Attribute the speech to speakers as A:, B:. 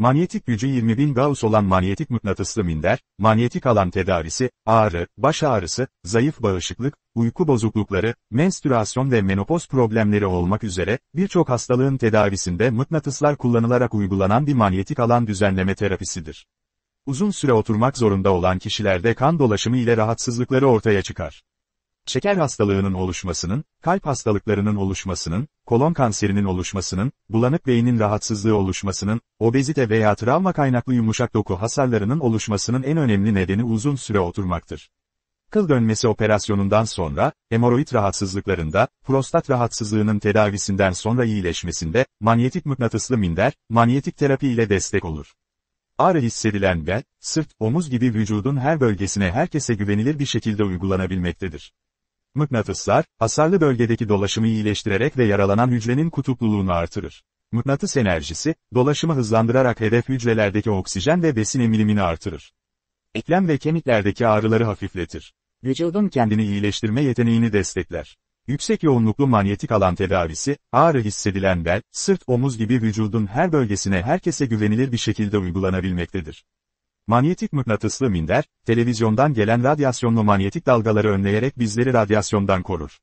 A: Manyetik gücü 20.000 Gauss olan manyetik mıknatıslı minder, manyetik alan tedavisi, ağrı, baş ağrısı, zayıf bağışıklık, uyku bozuklukları, menstrüasyon ve menopoz problemleri olmak üzere, birçok hastalığın tedavisinde mıknatıslar kullanılarak uygulanan bir manyetik alan düzenleme terapisidir. Uzun süre oturmak zorunda olan kişilerde kan dolaşımı ile rahatsızlıkları ortaya çıkar. Şeker hastalığının oluşmasının, kalp hastalıklarının oluşmasının, kolon kanserinin oluşmasının, bulanık beynin rahatsızlığı oluşmasının, obezite veya travma kaynaklı yumuşak doku hasarlarının oluşmasının en önemli nedeni uzun süre oturmaktır. Kıl dönmesi operasyonundan sonra, hemoroid rahatsızlıklarında, prostat rahatsızlığının tedavisinden sonra iyileşmesinde, manyetik mıknatıslı minder, manyetik terapi ile destek olur. Ağrı hissedilen bel, sırt, omuz gibi vücudun her bölgesine herkese güvenilir bir şekilde uygulanabilmektedir. Mıknatıslar, hasarlı bölgedeki dolaşımı iyileştirerek ve yaralanan hücrenin kutupluluğunu artırır. Mıknatıs enerjisi, dolaşımı hızlandırarak hedef hücrelerdeki oksijen ve besin emilimini artırır. Eklem ve kemiklerdeki ağrıları hafifletir. Vücudun kendini iyileştirme yeteneğini destekler. Yüksek yoğunluklu manyetik alan tedavisi, ağrı hissedilen bel, sırt, omuz gibi vücudun her bölgesine herkese güvenilir bir şekilde uygulanabilmektedir. Manyetik mıknatıslı minder, televizyondan gelen radyasyonlu manyetik dalgaları önleyerek bizleri radyasyondan korur.